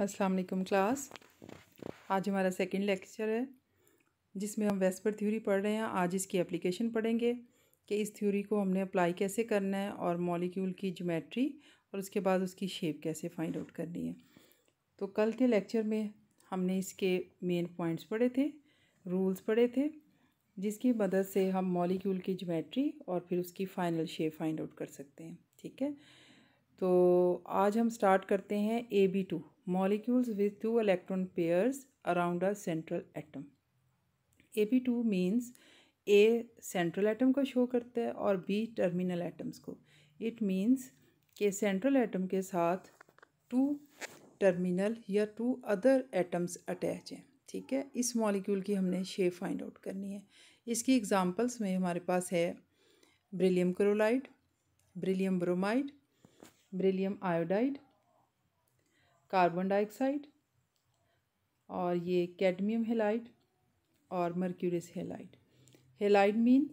अस्सलाम वालेकुम क्लास आज हमारा सेकंड लेक्चर है जिसमें हम वेस्पर थ्योरी पढ़ रहे हैं आज इसकी एप्लीकेशन पढ़ेंगे कि इस थ्योरी को हमने अप्लाई कैसे करना है और मॉलिक्यूल की ज्योमेट्री और उसके बाद उसकी शेप कैसे फाइंड आउट करनी है तो कल के लेक्चर में हमने इसके मेन पॉइंट्स पढ़े थे रूल्स पढ़े थे जिसकी मदद से हम मॉलिक्यूल की ज्योमेट्री और फिर उसकी फ़ाइनल शेप फाइंड आउट कर सकते हैं ठीक है तो आज हम स्टार्ट करते हैं A B two two with pairs around a central a a atom. Two means A central atom को शो करता है और बी टर्मिनल एटम्स को इट मीन्स के सेंट्रल एटम के साथ टू टर्मिनल या टू अदर एटम्स अटैच हैं ठीक है इस मॉलिक्यूल की हमने शेप फाइंड आउट करनी है इसकी एग्जाम्पल्स में हमारे पास है beryllium chloride beryllium bromide beryllium iodide carbon dioxide और ये कैडमियम हेलाइट और mercuric halide halide mean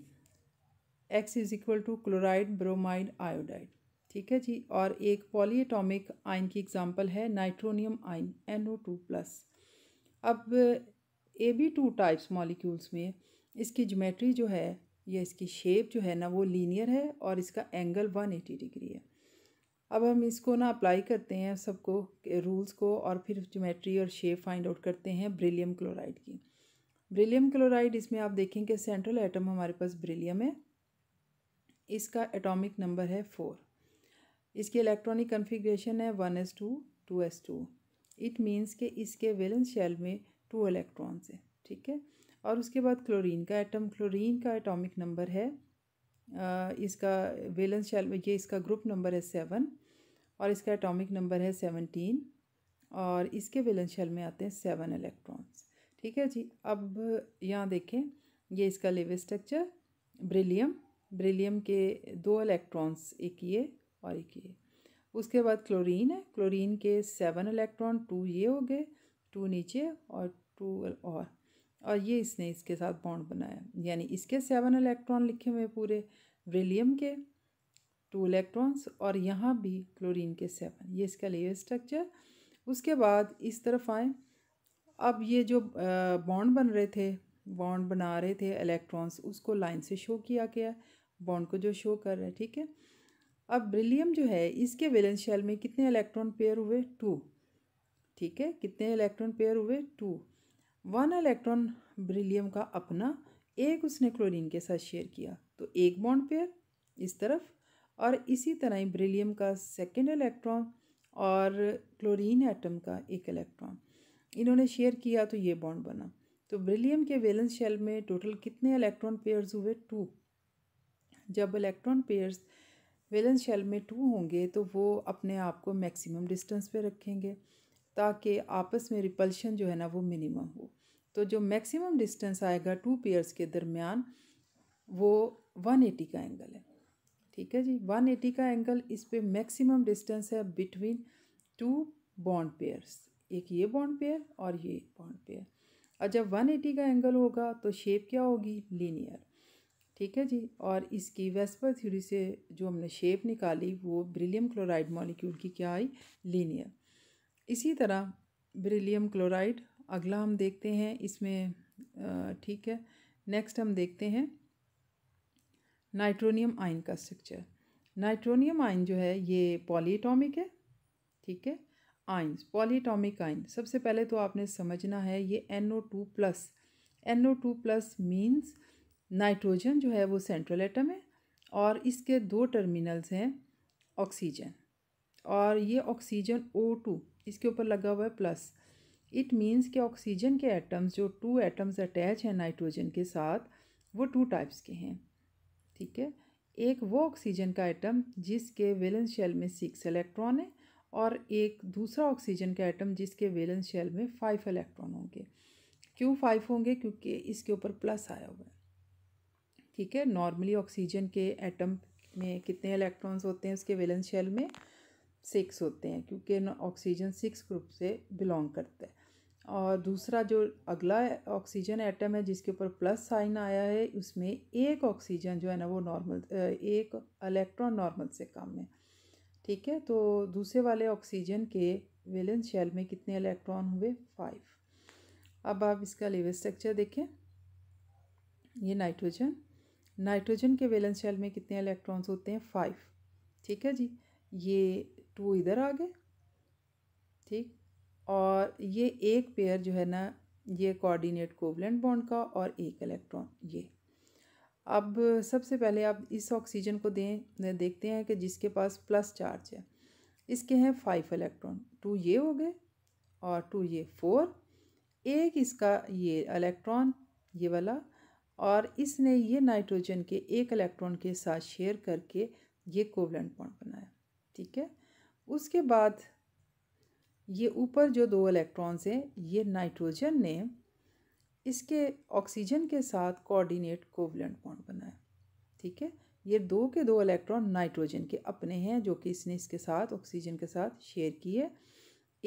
X is equal to chloride bromide iodide ठीक है जी और एक पॉलीएटॉमिक आयन की एग्जांपल है nitronium ion N O two plus अब A B two types molecules में इसकी जोमेट्री जो है या इसकी शेप जो है ना वो लीनियर है और इसका एंगल वन एटी डिग्री है अब हम इसको ना अप्लाई करते हैं सबको रूल्स को और फिर जोमेट्री और शेप फाइंड आउट करते हैं ब्रिलियम क्लोराइड की ब्रिलियम क्लोराइड इसमें आप देखें कि सेंट्रल एटम हमारे पास ब्रिलियम है इसका एटॉमिक नंबर है फोर इसकी इलेक्ट्रॉनिक कन्फिग्रेशन है one S two two S two it means कि इसके वेलेंस शेल में टू इलेक्ट्रॉन्स हैं ठीक है और उसके बाद क्लोरीन का एटम क्लोरीन का एटॉमिक नंबर है इसका वेलेंस शेल में ये इसका ग्रुप नंबर है सेवन और इसका एटॉमिक नंबर है सेवनटीन और इसके वेलन शेल में आते हैं सेवन इलेक्ट्रॉन्स ठीक है जी अब यहाँ देखें ये इसका लेवे स्ट्रक्चर ब्रिलियम ब्रिलियम के दो इलेक्ट्रॉन्स एक ये और एक ये उसके बाद क्लोरीन है क्लोरीन के सेवन इलेक्ट्रॉन टू ये हो गए टू नीचे और टू और और ये इसने इसके साथ बॉन्ड बनाया यानी इसके सेवन इलेक्ट्रॉन लिखे हुए पूरे ब्रिलियम के टू इलेक्ट्रॉन्स और यहाँ भी क्लोरीन के सेवन ये इसका लेयर स्ट्रक्चर उसके बाद इस तरफ आए अब ये जो बॉन्ड बन रहे थे बॉन्ड बना रहे थे इलेक्ट्रॉन्स उसको लाइन से शो किया गया बॉन्ड को जो शो कर रहा है ठीक है अब ब्रिलियम जो है इसके वेलेंस शेल में कितने इलेक्ट्रॉन पेयर हुए टू ठीक है कितने इलेक्ट्रॉन पेयर हुए टू वन इलेक्ट्रॉन ब्रिलियम का अपना एक उसने क्लोरीन के साथ शेयर किया तो एक बॉन्ड पेयर इस तरफ और इसी तरह ही ब्रिलियम का सेकेंड इलेक्ट्रॉन और क्लोरीन एटम का एक इलेक्ट्रॉन इन्होंने शेयर किया तो ये बॉन्ड बना तो ब्रिलियम के वेलेंस शेल में टोटल कितने इलेक्ट्रॉन पेयर्स हुए टू जब इलेक्ट्रॉन पेयर्स वेलेंस शेल में टू होंगे तो वो अपने आप को मैक्सिमम डिस्टेंस पे रखेंगे ताकि आपस में रिपल्शन जो है ना वो मिनिमम हो तो जो मैक्सिमम डिस्टेंस आएगा टू पेयर्स के दरमियान वो वन एटी का एंगल है ठीक है जी 180 का एंगल इस पर मैक्सिमम डिस्टेंस है बिटवीन टू बॉन्ड पेयर्स एक ये बॉन्ड पेयर और ये बॉन्ड पेयर और जब 180 का एंगल होगा तो शेप क्या होगी लीनियर ठीक है जी और इसकी वेस्पर थ्योरी से जो हमने शेप निकाली वो ब्रिलियम क्लोराइड मॉलिक्यूल की क्या आई लीनियर इसी तरह ब्रिलियम क्लोराइड अगला हम देखते हैं इसमें ठीक है नेक्स्ट हम देखते हैं नाइट्रोनियम आयन का स्ट्रक्चर नाइट्रोनियम आयन जो है ये पॉलीटॉमिक है ठीक है आइन्स पॉलीटॉमिक आइन सबसे पहले तो आपने समझना है ये N O two plus N O two plus means nitrogen जो है वो सेंट्रल एटम है और इसके दो टर्मिनल्स हैं ऑक्सीजन और ये ऑक्सीजन ओ टू इसके ऊपर लगा हुआ है प्लस इट मीन्स कि ऑक्सीजन के एटम्स जो टू एटम्स अटैच हैं नाइट्रोजन के साथ वो टू टाइप्स के हैं ठीक है एक वो ऑक्सीजन का आइटम जिसके वेलेंस शेल में सिक्स इलेक्ट्रॉन है और एक दूसरा ऑक्सीजन का आइटम जिसके वेलेंस शेल में फाइव इलेक्ट्रॉन होंगे क्यों फाइव होंगे क्योंकि इसके ऊपर प्लस आया हुआ है ठीक है नॉर्मली ऑक्सीजन के एटम में कितने इलेक्ट्रॉन्स होते हैं उसके वेलेंस शेल में सिक्स होते हैं क्योंकि ऑक्सीजन सिक्स ग्रुप से बिलोंग करता है और दूसरा जो अगला ऑक्सीजन एटम है जिसके ऊपर प्लस साइन आया है उसमें एक ऑक्सीजन जो है ना वो नॉर्मल एक इलेक्ट्रॉन नॉर्मल से कम है ठीक है तो दूसरे वाले ऑक्सीजन के वेलेंस शेल में कितने इलेक्ट्रॉन हुए फाइव अब आप इसका लेवल स्ट्रक्चर देखें ये नाइट्रोजन नाइट्रोजन के वेलेंस शेल में कितने इलेक्ट्रॉन्स होते हैं फाइव ठीक है जी ये टू इधर आ गए ठीक और ये एक पेयर जो है ना ये कोऑर्डिनेट कोवलेंट बॉन्ड का और एक इलेक्ट्रॉन ये अब सबसे पहले आप इस ऑक्सीजन को दें देखते हैं कि जिसके पास प्लस चार्ज है इसके हैं फाइव इलेक्ट्रॉन टू ये हो गए और टू ये फोर एक इसका ये इलेक्ट्रॉन ये वाला और इसने ये नाइट्रोजन के एक इलेक्ट्रॉन के साथ शेयर करके ये कोवलेंट बॉन्ड बनाया ठीक है उसके बाद ये ऊपर जो दो इलेक्ट्रॉन्स हैं ये नाइट्रोजन ने इसके ऑक्सीजन के साथ कोऑर्डिनेट कोवलेंट बॉन्ड बनाया ठीक है ये दो के दो इलेक्ट्रॉन नाइट्रोजन के अपने हैं जो कि इसने इसके साथ ऑक्सीजन के साथ शेयर किए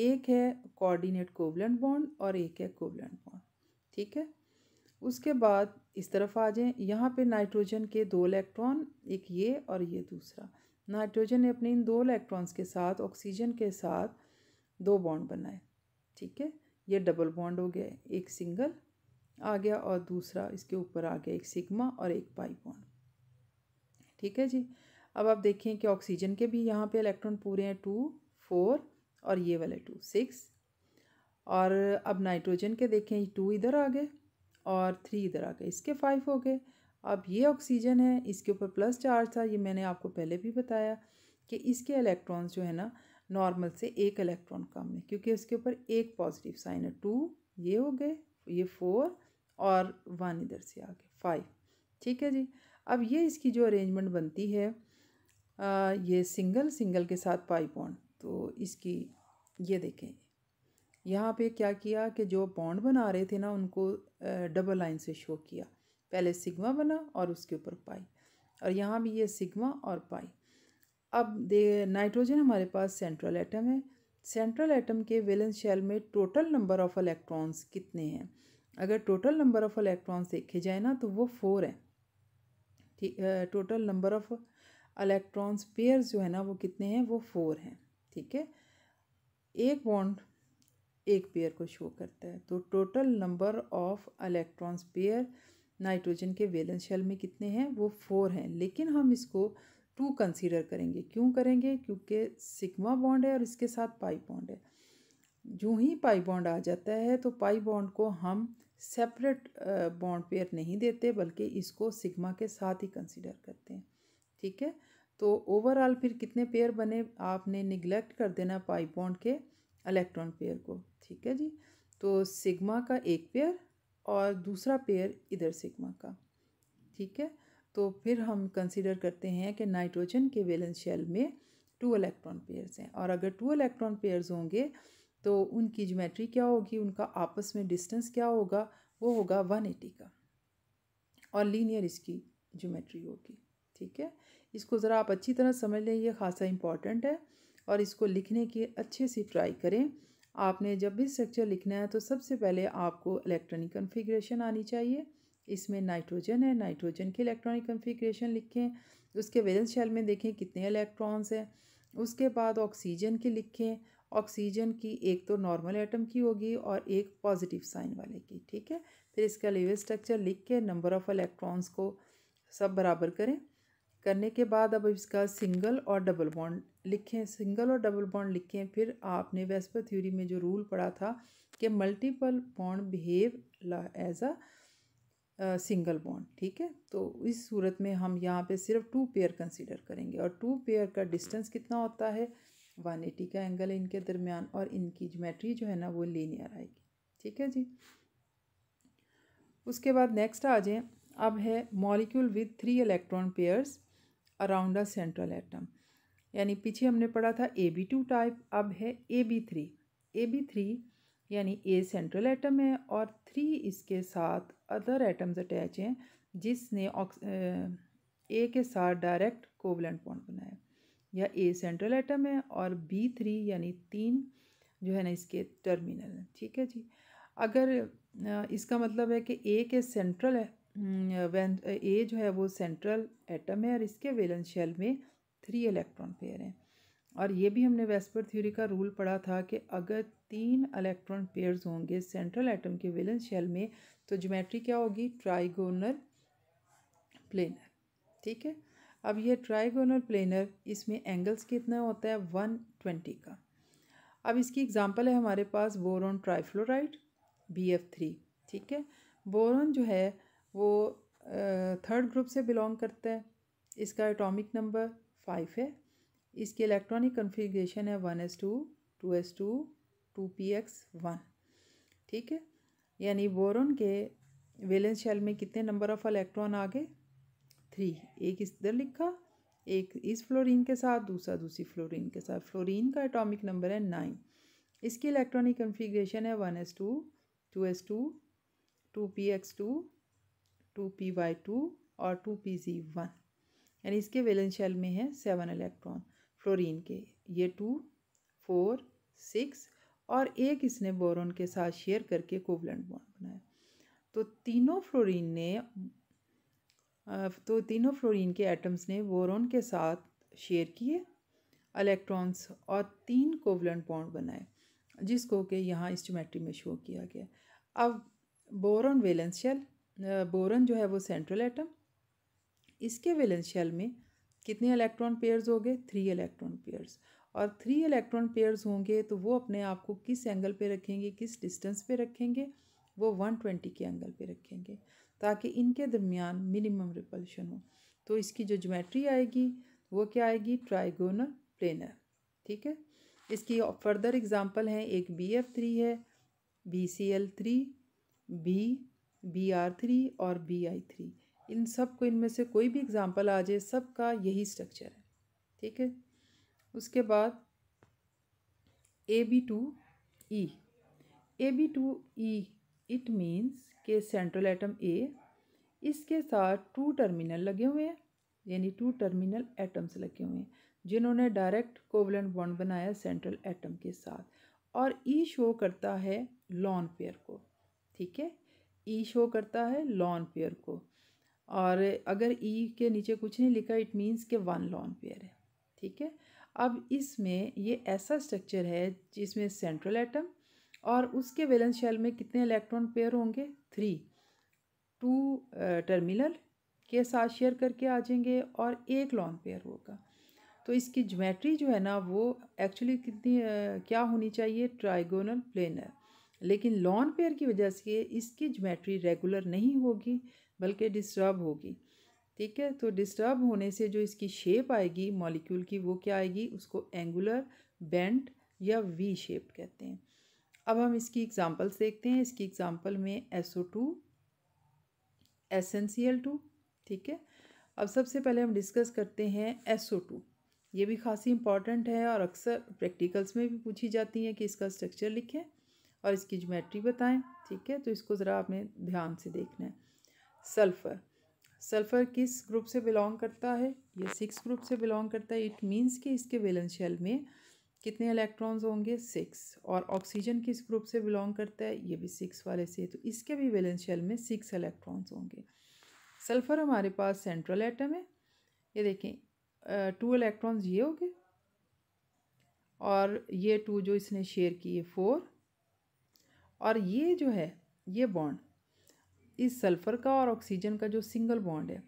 एक है कोऑर्डिनेट कोवलेंट बॉन्ड और एक है कोवलेंट बॉन्ड ठीक है उसके बाद इस तरफ आ जाएँ यहाँ पर नाइट्रोजन के दो इलेक्ट्रॉन एक ये और ये दूसरा नाइट्रोजन ने अपने इन दो इलेक्ट्रॉन्स के साथ ऑक्सीजन के साथ दो बॉन्ड बनाए ठीक है ये डबल बॉन्ड हो गया एक सिंगल आ गया और दूसरा इसके ऊपर आ गया एक सिग्मा और एक पाई बॉन्ड ठीक है जी अब आप देखें कि ऑक्सीजन के भी यहाँ पे इलेक्ट्रॉन पूरे हैं टू फोर और ये वाले टू सिक्स और अब नाइट्रोजन के देखें टू इधर आ गए और थ्री इधर आ गए इसके फाइव हो गए अब ये ऑक्सीजन है इसके ऊपर प्लस चार्ज था ये मैंने आपको पहले भी बताया कि इसके इलेक्ट्रॉन्स जो है ना नॉर्मल से एक इलेक्ट्रॉन कम है क्योंकि उसके ऊपर एक पॉजिटिव साइन है टू ये हो गए ये फोर और वन इधर से आ गए फाइव ठीक है जी अब ये इसकी जो अरेंजमेंट बनती है आ, ये सिंगल सिंगल के साथ पाई बॉन्ड तो इसकी ये देखें यहाँ पे क्या किया कि जो बॉन्ड बना रहे थे ना उनको डबल लाइन से शो किया पहले सिग्मा बना और उसके ऊपर पाई और यहाँ भी ये सिग्मा और पाई अब दे नाइट्रोजन हमारे पास सेंट्रल एटम है सेंट्रल एटम के वेलेंस शेल में टोटल नंबर ऑफ इलेक्ट्रॉन्स कितने हैं अगर टोटल नंबर ऑफ इलेक्ट्रॉन्स देखे जाए ना तो वो फोर है ठीक total number of electrons pair जो है ना वो कितने हैं वो फोर हैं ठीक है एक बॉन्ड एक पेयर को शो करता है तो total number of electrons pair nitrogen के वेलेंस शेल में कितने हैं वो फोर हैं लेकिन हम इसको टू कंसीडर करेंगे क्यों करेंगे क्योंकि सिग्मा बॉन्ड है और इसके साथ पाई बॉन्ड है जो ही पाई बॉन्ड आ जाता है तो पाई बॉन्ड को हम सेपरेट बॉन्ड पेयर नहीं देते बल्कि इसको सिग्मा के साथ ही कंसीडर करते हैं ठीक है तो ओवरऑल फिर कितने पेयर बने आपने निगलेक्ट कर देना पाई बॉन्ड के इलेक्ट्रॉन पेयर को ठीक है जी तो सिग्मा का एक पेयर और दूसरा पेयर इधर सिग्मा का ठीक है तो फिर हम कंसिडर करते हैं कि नाइट्रोजन के वैलेंस शेल में टू इलेक्ट्रॉन पेयर्स हैं और अगर टू इलेक्ट्रॉन पेयर्स होंगे तो उनकी ज्योमेट्री क्या होगी उनका आपस में डिस्टेंस क्या होगा वो होगा वन एटी का और लीनियर इसकी ज्योमेट्री होगी ठीक है इसको ज़रा आप अच्छी तरह समझ लें ये खासा इम्पॉर्टेंट है और इसको लिखने की अच्छे से ट्राई करें आपने जब भी स्ट्रक्चर लिखना है तो सबसे पहले आपको इलेक्ट्रॉनिक कन्फिग्रेशन आनी चाहिए इसमें नाइट्रोजन है नाइट्रोजन की इलेक्ट्रॉनिक कन्फिग्रेशन लिखें उसके वेलेंस शेल में देखें कितने इलेक्ट्रॉन्स हैं उसके बाद ऑक्सीजन की लिखें ऑक्सीजन की एक तो नॉर्मल एटम की होगी और एक पॉजिटिव साइन वाले की ठीक है फिर इसका लेवल स्ट्रक्चर लिख के नंबर ऑफ़ इलेक्ट्रॉन्स को सब बराबर करें करने के बाद अब इसका सिंगल और डबल बॉन्ड लिखें सिंगल और डबल बॉन्ड लिखें फिर आपने वेस्पर थ्योरी में जो रूल पढ़ा था कि multiple bond behave as a single bond ठीक है तो इस सूरत में हम यहाँ पे सिर्फ टू पेयर कंसीडर करेंगे और टू पेयर का डिस्टेंस कितना होता है वन एटी का एंगल है इनके दरमियान और इनकी ज्योमेट्री जो है ना वो लीनियर आएगी ठीक है जी उसके बाद नेक्स्ट आ जाए अब है molecule with three electron pairs around a central atom यानी पीछे हमने पढ़ा था ए बी टू टाइप अब है A B three A B three यानी ए सेंट्रल एटम है और थ्री इसके साथ अदर एटम्स अटैच हैं जिसने ऑक्स ए के साथ डायरेक्ट कोवलेंट बॉन्ड बनाया या ए सेंट्रल एटम है और बी थ्री यानी तीन जो है ना इसके टर्मिनल हैं ठीक है जी अगर इसका मतलब है कि ए के सेंट्रल हम्म, ए जो है वो सेंट्रल एटम है और इसके वेलन शेल में थ्री इलेक्ट्रॉन पेयर हैं और ये भी हमने वेस्पर थ्योरी का रूल पढ़ा था कि अगर तीन इलेक्ट्रॉन पेयर्स होंगे सेंट्रल एटम के विलन शेल में तो ज्योमेट्री क्या होगी ट्राइगोनल प्लेनर ठीक है अब ये ट्राइगोनल प्लेनर इसमें एंगल्स कितना होता है वन ट्वेंटी का अब इसकी एग्जांपल है हमारे पास boron trifluoride B F three ठीक है बोरॉन जो है वो थर्ड ग्रुप से बिलोंग करता है इसका एटॉमिक नंबर फाइव है इसकी इलेक्ट्रॉनिक कन्फिग्रेशन है one S two two S two two p x one ठीक है यानी बोरोन के वेलेंस शेल में कितने नंबर ऑफ इलेक्ट्रॉन आ गए थ्री एक इधर लिखा एक इस फ्लोरीन के साथ दूसरा दूसरी फ्लोरीन के साथ फ्लोरीन का एटॉमिक नंबर है नाइन इसकी इलेक्ट्रॉनिक कन्फिग्रेशन है one S two two S two two p x two two p y two और टू पी जी वन यानी इसके वेलेंस शेल में है सेवन इलेक्ट्रॉन फ्लोरीन के ये टू फोर सिक्स और एक इसने बोरोन के साथ शेयर करके कोवलेंट बॉन्ड बनाया तो तीनों फ्लोरीन ने तो तीनों फ्लोरीन के एटम्स ने बोरोन के साथ शेयर किए इलेक्ट्रॉन्स और तीन कोवलेंट बॉन्ड बनाए जिसको कि यहाँ इस्टोमेट्री में शो किया गया अब बोरोन वेलेंस शेल बोरन जो है वो सेंट्रल एटम इसके वेलेंस शेल में कितने इलेक्ट्रॉन पेयर्स हो गए थ्री इलेक्ट्रॉन पेयर्स और थ्री इलेक्ट्रॉन पेयर्स होंगे तो वो अपने आप को किस एंगल पे रखेंगे किस डिस्टेंस पे रखेंगे वो वन ट्वेंटी के एंगल पे रखेंगे ताकि इनके दरमियान मिनिमम रिपल्शन हो तो इसकी जो ज्योमेट्री आएगी वो क्या आएगी ट्राइगोनल प्लेनर ठीक है इसकी फर्दर एग्जांपल हैं एक बी एफ थ्री है B C L three B B R three और बी आई थ्री इन सब को इनमें से कोई भी एग्ज़ाम्पल आ जाए सब का यही स्ट्रक्चर है ठीक है उसके बाद A B two E A B two E it means के सेंट्रल एटम ए इसके साथ टू टर्मिनल लगे हुए हैं यानी टू टर्मिनल एटम्स लगे हुए हैं जिन्होंने डायरेक्ट कोवलेंट बॉन्ड बनाया सेंट्रल एटम के साथ और ई e शो करता है लॉन पेयर को ठीक है ई e शो करता है लॉन पेयर को और अगर ई e के नीचे कुछ नहीं लिखा इट मीन्स के वन लॉन पेयर है ठीक है अब इसमें ये ऐसा स्ट्रक्चर है जिसमें सेंट्रल एटम और उसके वैलेंस शेल में कितने इलेक्ट्रॉन पेयर होंगे थ्री टू टर्मिनल के साथ शेयर करके आ जाएंगे और एक लॉन पेयर होगा तो इसकी ज्योमेट्री जो है ना वो एक्चुअली कितनी uh, क्या होनी चाहिए ट्राइगोनल प्लेनर लेकिन लॉन पेयर की वजह से इसकी ज्योमेट्री रेगुलर नहीं होगी बल्कि डिस्टर्ब होगी ठीक है तो डिस्टर्ब होने से जो इसकी शेप आएगी मॉलिक्यूल की वो क्या आएगी उसको एंगुलर बेंट या वी शेप कहते हैं अब हम इसकी एग्ज़ाम्पल्स देखते हैं इसकी एग्ज़ाम्पल में S O two essential two ठीक है अब सबसे पहले हम डिस्कस करते हैं एस ओ टू ये भी खासी इंपॉर्टेंट है और अक्सर प्रैक्टिकल्स में भी पूछी जाती है कि इसका स्ट्रक्चर लिखें और इसकी ज्योमेट्री बताएं ठीक है तो इसको ज़रा आपने ध्यान से देखना है सल्फ़र सल्फ़र किस ग्रुप से बिलोंग करता है ये सिक्स ग्रुप से बिलोंग करता है इट मीन्स कि इसके वेलेंशियल शेल में कितने इलेक्ट्रॉन्स होंगे सिक्स और ऑक्सीजन किस ग्रुप से बिलोंग करता है ये भी सिक्स वाले से तो इसके भी वेलेंशियल शेल में सिक्स इलेक्ट्रॉन्स होंगे सल्फ़र हमारे पास सेंट्रल एटम है ये देखें टू इलेक्ट्रॉन्स ये हो गए और ये टू जो इसने शेयर किए फोर और ये जो है ये बॉन्ड इस सल्फ़र का और ऑक्सीजन का जो सिंगल बॉन्ड है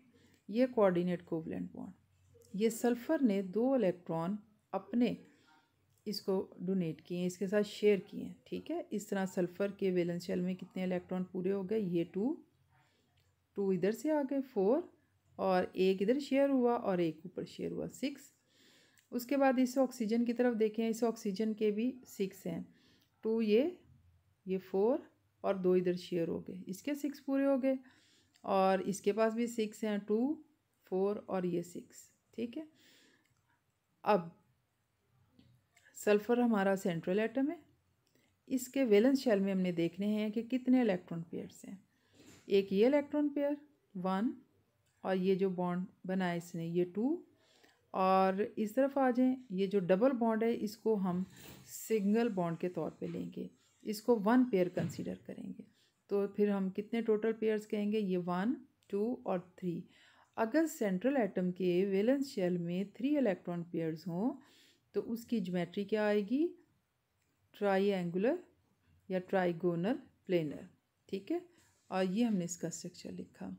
ये कोऑर्डिनेट कोवलेंट बॉन्ड ये सल्फ़र ने दो इलेक्ट्रॉन अपने इसको डोनेट किए इसके साथ शेयर किए ठीक है इस तरह सल्फ़र के वेलन शेल में कितने इलेक्ट्रॉन पूरे हो गए ये टू टू इधर से आ गए फोर और एक इधर शेयर हुआ और एक ऊपर शेयर हुआ सिक्स उसके बाद इस ऑक्सीजन की तरफ देखें इस ऑक्सीजन के भी सिक्स हैं टू ये ये फोर और दो इधर शेयर हो गए इसके सिक्स पूरे हो गए और इसके पास भी सिक्स हैं टू फोर और ये सिक्स ठीक है अब सल्फ़र हमारा सेंट्रल एटम है इसके वेलेंस शेल में हमने देखने हैं कि कितने इलेक्ट्रॉन पेयर्स हैं एक ये इलेक्ट्रॉन पेयर वन और ये जो बॉन्ड बनाया इसने ये टू और इस तरफ आ जाएँ ये जो डबल बॉन्ड है इसको हम सिंगल बॉन्ड के तौर पे लेंगे इसको वन पेयर कंसीडर करेंगे तो फिर हम कितने टोटल पेयर्स कहेंगे ये वन टू और थ्री अगर सेंट्रल एटम के वेलेंस शेल में थ्री इलेक्ट्रॉन पेयर्स हों तो उसकी ज्योमेट्री क्या आएगी ट्राइंगुलर या ट्राइगोनल प्लेनर ठीक है और ये हमने इसका स्ट्रक्चर लिखा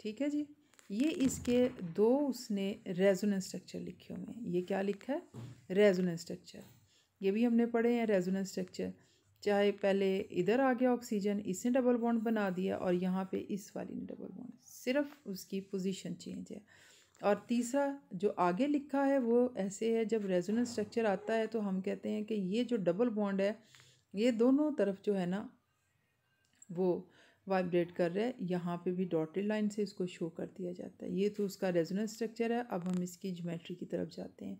ठीक है जी ये इसके दो उसने रेजोनेंस स्ट्रक्चर लिखे हुए हैं ये क्या लिखा है रेजोनेंस स्ट्रक्चर ये भी हमने पढ़े हैं रेजोनेंस स्ट्रक्चर चाहे पहले इधर आ गया ऑक्सीजन इसने डबल बॉन्ड बना दिया और यहाँ पे इस वाली ने डबल बॉन्ड सिर्फ उसकी पोजीशन चेंज है और तीसरा जो आगे लिखा है वो ऐसे है जब रेजोनेंस स्ट्रक्चर आता है तो हम कहते हैं कि ये जो डबल बॉन्ड है ये दोनों तरफ जो है ना वो वाइब्रेट कर रहा है यहाँ पे भी डॉटेड लाइन से इसको शो कर दिया जाता है ये तो उसका रेजोनेंस स्ट्रक्चर है अब हम इसकी ज्योमेट्री की तरफ जाते हैं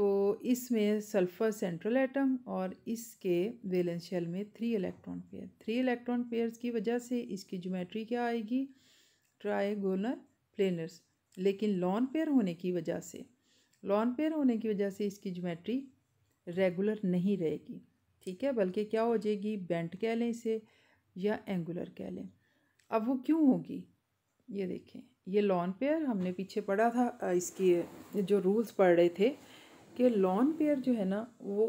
तो इसमें सल्फ़र सेंट्रल एटम और इसके वेलेंस शेल में three electron pair three electron pairs की वजह से इसकी ज्योमेट्री क्या आएगी ट्राइगोनल प्लेनर्स लेकिन लॉन पेयर होने की वजह से लॉन पेयर होने की वजह से इसकी ज्योमेट्री रेगुलर नहीं रहेगी ठीक है बल्कि क्या हो जाएगी बेंट कह लें इसे या एंगुलर कह लें अब वो क्यों होगी ये देखें ये लॉन पेयर हमने पीछे पढ़ा था इसकी जो रूल्स पढ़ रहे थे कि लॉन पेयर जो है ना वो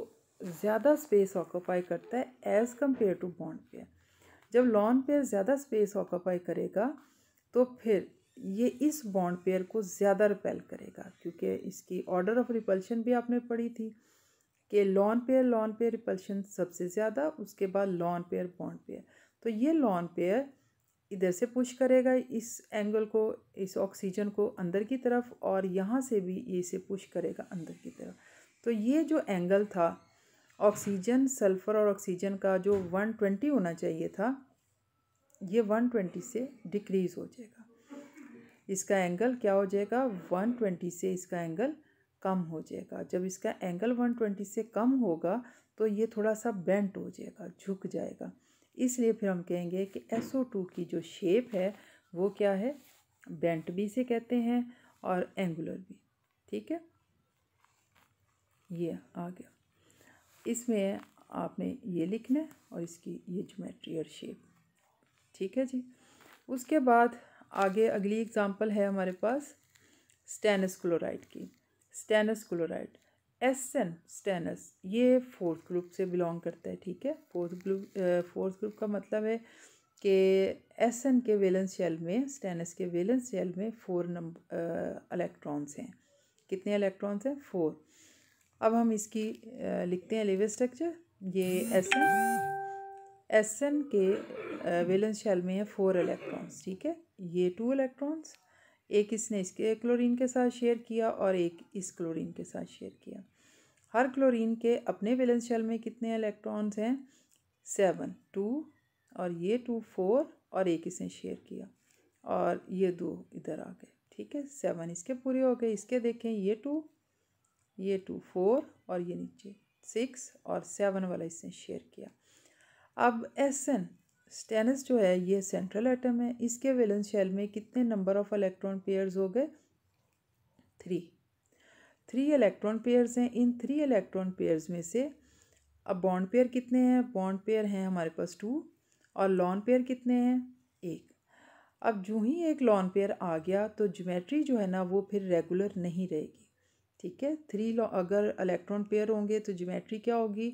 ज़्यादा स्पेस ऑक्यूपाई करता है as compare to bond pair जब लॉन पेयर ज़्यादा स्पेस ऑक्यूपाई करेगा तो फिर ये इस बॉन्ड पेयर को ज़्यादा रिपेल करेगा क्योंकि इसकी ऑर्डर ऑफ रिपल्शन भी आपने पढ़ी थी कि lone pair lone pair repulsion सबसे ज़्यादा उसके बाद लॉन पेयर बॉन्ड पेयर तो ये लॉन पेयर इधर से पुश करेगा इस एंगल को इस ऑक्सीजन को अंदर की तरफ और यहाँ से भी इसे पुश करेगा अंदर की तरफ तो ये जो एंगल था ऑक्सीजन सल्फ़र और ऑक्सीजन का जो वन ट्वेंटी होना चाहिए था ये वन ट्वेंटी से डिक्रीज़ हो जाएगा इसका एंगल क्या हो जाएगा वन ट्वेंटी से इसका एंगल कम हो जाएगा जब इसका एंगल वन ट्वेंटी से कम होगा तो ये थोड़ा सा बेंट हो जाएगा झुक जाएगा इसलिए फिर हम कहेंगे कि एस ओ टू की जो शेप है वो क्या है बेंट भी इसे कहते हैं और एंगुलर भी ठीक है ये आ गया इसमें आपने ये लिखना है और इसकी ये ज्योमेट्री और शेप ठीक है जी उसके बाद आगे अगली एग्ज़ाम्पल है हमारे पास स्टेनस क्लोराइड की stannous chloride S N stannous ये फोर्थ ग्रुप से बिलोंग करता है ठीक है फोर्थ ग्रुप फोर्थ ग्रुप का मतलब है कि एस एन के वेलेंस शेल में स्टेनस के वेलेंस शेल में फोर नंबर अलेक्ट्रॉन्स हैं कितने इलेक्ट्रॉन्स हैं फोर अब हम इसकी आ, लिखते हैं लेवे स्ट्रक्चर ये एस एन एस एन के वेलेंस शेल में है फोर इलेक्ट्रॉन्स ठीक है ये टू इलेक्ट्रॉन्स एक इसने इसके क्लोरीन के साथ शेयर किया और एक इस क्लोरीन के साथ शेयर किया हर क्लोरीन के अपने वैलेंस शेल में कितने इलेक्ट्रॉन्स हैं सेवन टू और ये टू फोर और एक इसने शेयर किया और ये दो इधर आ गए ठीक है सेवन इसके पूरे हो गए इसके देखें ये टू ये टू फोर और ये नीचे सिक्स और सेवन वाला इसने शेयर किया अब एस एन स्टेनस जो है ये सेंट्रल एटम है इसके वेलेंस शेल में कितने नंबर ऑफ इलेक्ट्रॉन पेयर्स हो गए थ्री थ्री इलेक्ट्रॉन पेयर्स हैं इन थ्री इलेक्ट्रॉन पेयर्स में से अब बॉन्ड पेयर कितने हैं बॉन्ड पेयर हैं हमारे पास टू और लॉन पेयर कितने हैं एक अब जो ही एक लॉन पेयर आ गया तो ज्योमेट्री जो है ना वो फिर रेगुलर नहीं रहेगी ठीक है थ्री लॉ अगर इलेक्ट्रॉन पेयर होंगे तो ज्योमेट्री क्या होगी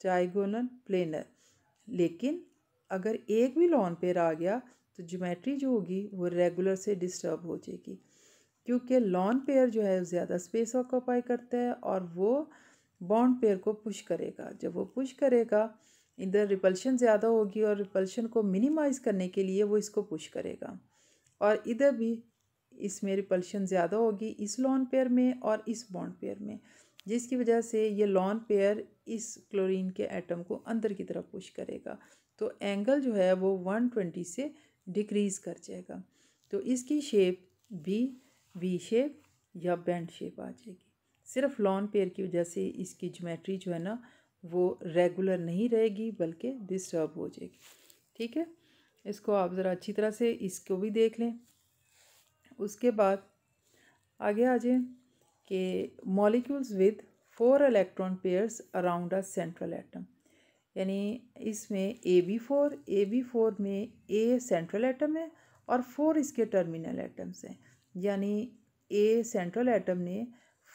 ट्राइगोनल प्लेनर लेकिन अगर एक भी लॉन पेयर आ गया तो जोमेट्री जो होगी वो रेगुलर से डिस्टर्ब हो जाएगी क्योंकि लॉन पेयर जो है ज़्यादा स्पेस ऑक्यूपाई करता है और वो बॉन्ड पेयर को पुश करेगा जब वो पुश करेगा इधर रिपल्शन ज़्यादा होगी और रिपल्शन को मिनिमाइज़ करने के लिए वो इसको पुश करेगा और इधर भी इसमें रिपल्शन ज़्यादा होगी इस लॉन पेयर में और इस बॉन्ड पेयर में जिसकी वजह से ये लॉन पेयर इस क्लोरीन के एटम को अंदर की तरफ पुश करेगा तो एंगल जो है वो वन ट्वेंटी से डिक्रीज़ कर जाएगा तो इसकी शेप भी वी शेप या बैंड शेप आ जाएगी सिर्फ लॉन पेयर की वजह से इसकी जोमेट्री जो है ना वो रेगुलर नहीं रहेगी बल्कि डिस्टर्ब हो जाएगी ठीक है इसको आप ज़रा अच्छी तरह से इसको भी देख लें उसके बाद आगे आ जाए कि molecules with four electron pairs around a central atom यानी इसमें A B four A B four में ए सेंट्रल एटम है और फोर इसके टर्मिनल एटम्स हैं यानी ए सेंट्रल एटम ने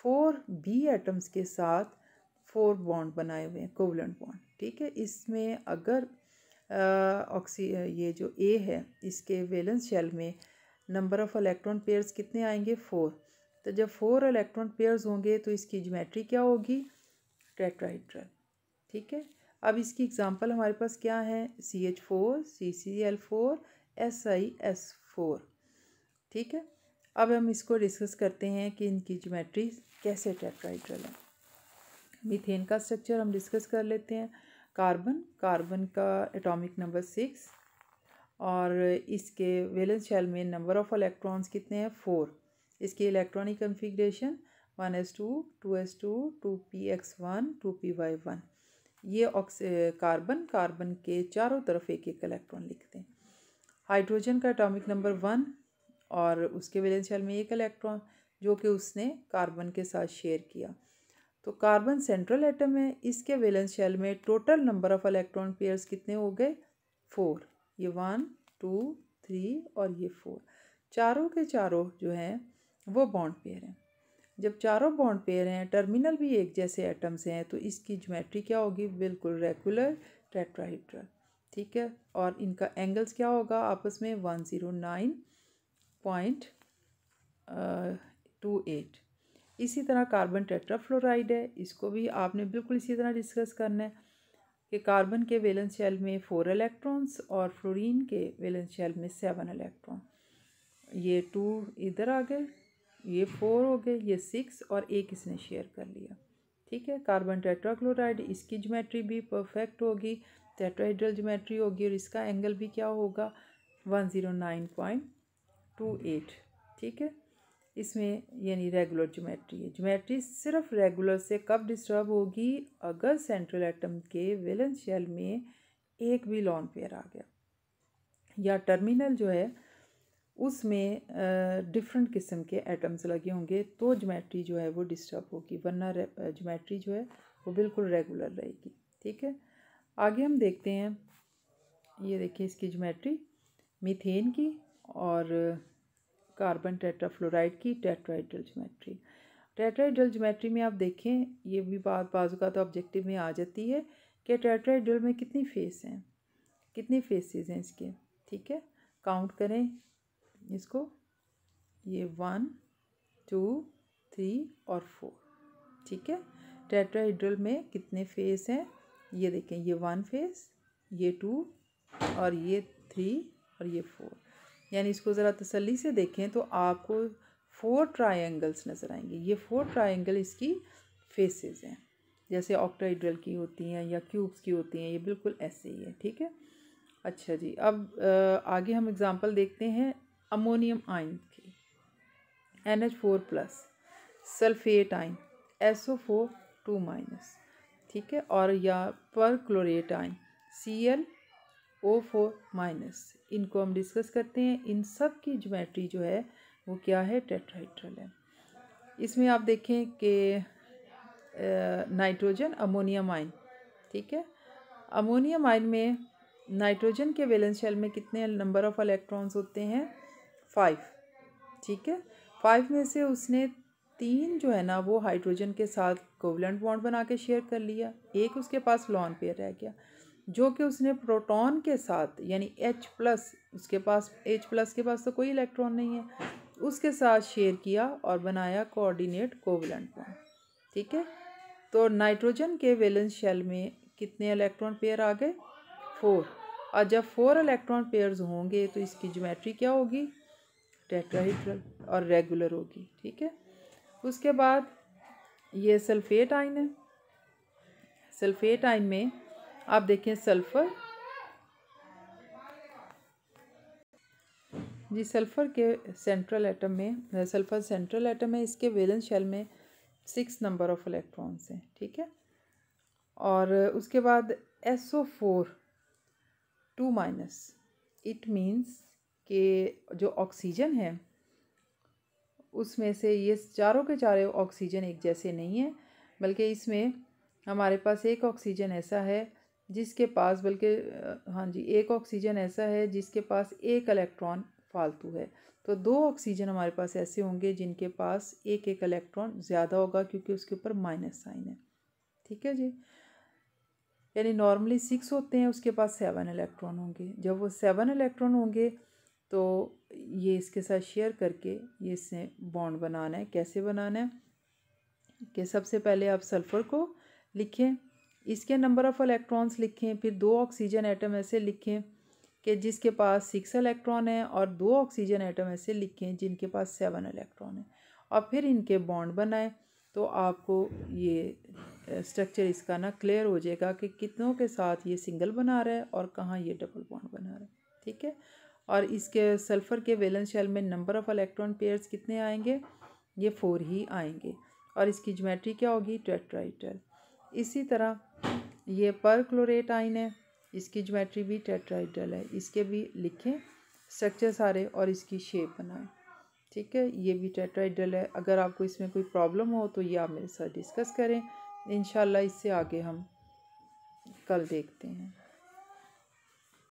फोर बी एटम्स के साथ फोर बॉन्ड बनाए हुए हैं कोवलेंट बॉन्ड ठीक है इसमें अगर ऑक्सी ये जो ए है इसके वेलेंस शेल में नंबर ऑफ़ इलेक्ट्रॉन पेयर्स कितने आएंगे फोर तो जब फोर इलेक्ट्रॉन पेयर्स होंगे तो इसकी ज्योमेट्री क्या होगी टेट्राहेड्रल ठीक है अब इसकी एग्ज़ाम्पल हमारे पास क्या है C H four C C L four S I S four ठीक है अब हम इसको डिस्कस करते हैं कि इनकी जोमेट्री कैसे टेट्राइड्रल है मीथेन का स्ट्रक्चर हम डिस्कस कर लेते हैं कार्बन कार्बन का एटॉमिक नंबर सिक्स और इसके वेलेंस शैल में नंबर ऑफ इलेक्ट्रॉन्स कितने हैं फोर इसकी electronic configuration one S two two S two two p x one two p y one ये ऑक्सी कार्बन कार्बन के चारों तरफ एक एक इलेक्ट्रॉन लिखते हैं हाइड्रोजन का एटॉमिक नंबर वन और उसके वैलेंस शेल में एक इलेक्ट्रॉन जो कि उसने कार्बन के साथ शेयर किया तो कार्बन सेंट्रल एटम है इसके वैलेंस शेल में total number of electron pairs कितने हो गए फोर ये वन टू थ्री और ये फोर चारों के चारों जो हैं वो बॉन्ड पेयर हैं जब चारों बॉन्ड पेयर हैं टर्मिनल भी एक जैसे एटम्स हैं तो इसकी ज्योमेट्री क्या होगी बिल्कुल रेगुलर टेट्राहीड्रल ठीक है और इनका एंगल्स क्या होगा आपस में one zero nine point two eight इसी तरह कार्बन टेट्राफ्लोराइड है इसको भी आपने बिल्कुल इसी तरह डिस्कस करना है कि कार्बन के वेलेंस शेल में फोर इलेक्ट्रॉन्स और फ्लोरीन के वेलेंस शेल में सेवन इलेक्ट्रॉन ये टू इधर आ गए ये फोर हो गए ये सिक्स और एक इसने शेयर कर लिया ठीक है कार्बन टेट्राक्लोराइड इसकी ज्योमेट्री भी परफेक्ट होगी टेट्राइड्रल ज्योमेट्री होगी और इसका एंगल भी क्या होगा one zero nine point two eight ठीक है इसमें यानी रेगुलर ज्योमेट्री है ज्योमेट्री सिर्फ रेगुलर से कब डिस्टर्ब होगी अगर सेंट्रल एटम के वेलन शेल में एक भी लॉन्ग पेयर आ गया या टर्मिनल जो है उसमें डिफरेंट किस्म के एटम्स लगे होंगे तो जोमेट्री जो है वो डिस्टर्ब होगी वरना जोमेट्री जो है वो बिल्कुल रेगुलर रहेगी ठीक है आगे हम देखते हैं ये देखिए इसकी जोमेट्री मीथेन की और कार्बन टेट्राफ्लोराइड की टेट्राइडल ज्योमेट्री टेट्राइडल जोमेट्री में आप देखें ये भी बात बाजू का तो ऑब्जेक्टिव में आ जाती है कि टेट्राइडल में कितनी फेस हैं कितनी फेसेस हैं इसके ठीक है काउंट करें इसको ये वन टू थ्री और फोर ठीक है टेट्राहीड्रल में कितने फेस हैं ये देखें ये वन फेस ये टू और ये थ्री और ये फोर यानी इसको ज़रा तसल्ली से देखें तो आपको फोर ट्रायंगल्स नज़र आएंगे ये फोर ट्रायंगल इसकी फेसेस हैं जैसे ऑक्टाइड्रल की होती हैं या क्यूब्स की होती हैं ये बिल्कुल ऐसे ही है ठीक है अच्छा जी अब आगे हम एग्ज़ाम्पल देखते हैं अमोनियम आयन की N H four plus sulphate ion S O four two minus ठीक है और या perchlorate ion C L O four minus इनको हम डिस्कस करते हैं इन सब की ज्योमेट्री जो है वो क्या है टेट्राइड्रल है इसमें आप देखें कि नाइट्रोजन अमोनियम आयन ठीक है अमोनियम आयन में नाइट्रोजन के वैलेंस शेल में कितने नंबर ऑफ़ इलेक्ट्रॉन्स होते हैं फाइव ठीक है फाइव में से उसने तीन जो है ना वो हाइड्रोजन के साथ कोवलेंट बॉन्ड बना के शेयर कर लिया एक उसके पास लॉन पेयर रह गया जो कि उसने प्रोटॉन के साथ यानी H प्लस उसके पास H प्लस के पास तो कोई इलेक्ट्रॉन नहीं है उसके साथ शेयर किया और बनाया कोऑर्डिनेट कोवलेंट बॉन्ड ठीक है तो नाइट्रोजन के वेलेंस शेल में कितने इलेक्ट्रॉन पेयर आ गए फोर और जब फोर इलेक्ट्रॉन पेयर्स होंगे तो इसकी ज्योमेट्री क्या होगी टेट्राहीड्रल और रेगुलर होगी ठीक है उसके बाद ये सल्फेट आइन है सल्फेट आइन में आप देखें सल्फ़र जी सल्फ़र के सेंट्रल एटम में सल्फ़र सेंट्रल एटम है इसके वेलेंस शेल में सिक्स नंबर ऑफ इलेक्ट्रॉन्स हैं ठीक है और उसके बाद S O four two minus it means कि जो ऑक्सीजन है उसमें से ये चारों के चारों ऑक्सीजन एक जैसे नहीं है बल्कि इसमें हमारे पास एक ऑक्सीजन ऐसा है जिसके पास बल्कि हाँ जी एक ऑक्सीजन ऐसा है जिसके पास एक इलेक्ट्रॉन फालतू है तो दो ऑक्सीजन हमारे पास ऐसे होंगे जिनके पास एक एक इलेक्ट्रॉन ज़्यादा होगा क्योंकि उसके ऊपर माइनस साइन है ठीक है जी यानी नॉर्मली सिक्स होते हैं उसके पास सेवन इलेक्ट्रॉन होंगे जब वो सेवन इलेक्ट्रॉन होंगे तो ये इसके साथ शेयर करके ये इससे बॉन्ड बनाना है कैसे बनाना है कि सबसे पहले आप सल्फ़र को लिखें इसके नंबर ऑफ़ इलेक्ट्रॉन्स लिखें फिर दो ऑक्सीजन एटम ऐसे लिखें कि जिसके पास सिक्स इलेक्ट्रॉन है और दो ऑक्सीजन एटम ऐसे लिखें जिनके पास सेवन इलेक्ट्रॉन है और फिर इनके बॉन्ड बनाएं तो आपको ये स्ट्रक्चर इसका ना क्लियर हो जाएगा कि कितनों के साथ ये सिंगल बना रहा है और कहाँ ये डबल बॉन्ड बना रहा है ठीक है और इसके सल्फ़र के वेलन शेल में नंबर ऑफ़ इलेक्ट्रॉन पेयर्स कितने आएंगे ये फोर ही आएंगे और इसकी ज्योमेट्री क्या होगी टेट्राइटल इसी तरह ये पर क्लोरेट आइन है इसकी ज्योमेट्री भी टेट्राइटल है इसके भी लिखें स्ट्रक्चर सारे और इसकी शेप बनाएं ठीक है ये भी टेट्राइडल है अगर आपको इसमें कोई प्रॉब्लम हो तो ये आप मेरे साथ डिस्कस करें इन इससे आगे हम कल देखते हैं